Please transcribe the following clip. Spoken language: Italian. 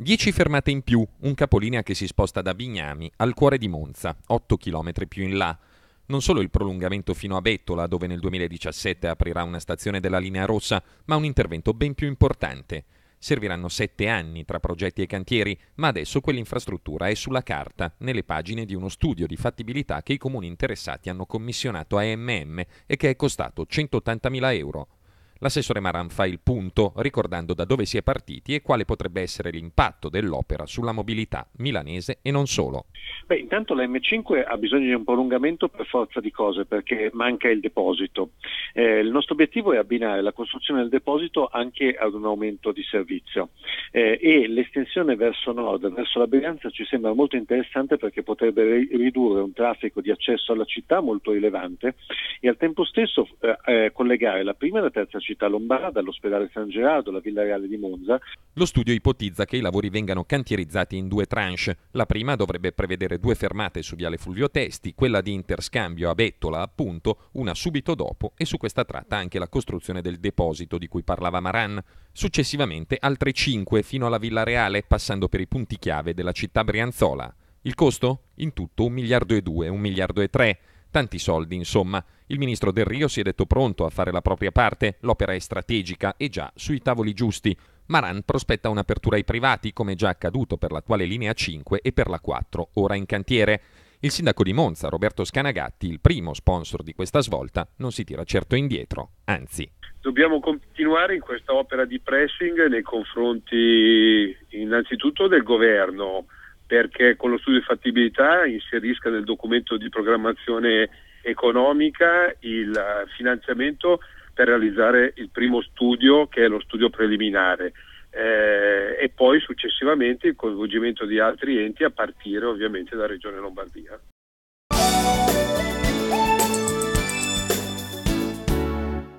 10 fermate in più, un capolinea che si sposta da Bignami al cuore di Monza, 8 km più in là. Non solo il prolungamento fino a Bettola, dove nel 2017 aprirà una stazione della linea rossa, ma un intervento ben più importante. Serviranno sette anni tra progetti e cantieri, ma adesso quell'infrastruttura è sulla carta, nelle pagine di uno studio di fattibilità che i comuni interessati hanno commissionato a MM e che è costato 180.000 euro. L'assessore Maran fa il punto ricordando da dove si è partiti e quale potrebbe essere l'impatto dell'opera sulla mobilità milanese e non solo. Beh, intanto m 5 ha bisogno di un prolungamento per forza di cose perché manca il deposito. Eh, il nostro obiettivo è abbinare la costruzione del deposito anche ad un aumento di servizio eh, e l'estensione verso nord, verso la Brianza ci sembra molto interessante perché potrebbe ri- ridurre un traffico di accesso alla città molto rilevante e al tempo stesso eh, eh collegare la prima e la terza città lombarda, l'ospedale San Gerardo, la Villa Reale di Monza. Lo studio ipotizza che i lavori vengano cantierizzati in due tranche. La prima dovrebbe prevedere due fermate su Viale Fulvio Testi, quella di interscambio a Bettola appunto, una subito dopo e su questa tratta anche la costruzione del deposito di cui parlava Maran, successivamente altre cinque fino alla Villa Reale passando per i punti chiave della città brianzola. Il costo? In tutto un miliardo e due, un miliardo e tre. Tanti soldi, insomma. Il ministro Del Rio si è detto pronto a fare la propria parte, l'opera è strategica e già sui tavoli giusti. Maran prospetta un'apertura ai privati, come già accaduto per l'attuale linea 5 e per la 4, ora in cantiere. Il sindaco di Monza, Roberto Scanagatti, il primo sponsor di questa svolta, non si tira certo indietro, anzi. Dobbiamo continuare in questa opera di pressing nei confronti innanzitutto del governo, perché con lo studio di fattibilità inserisca nel documento di programmazione economica il finanziamento per realizzare il primo studio che è lo studio preliminare eh, e poi successivamente il coinvolgimento di altri enti a partire ovviamente da Regione Lombardia.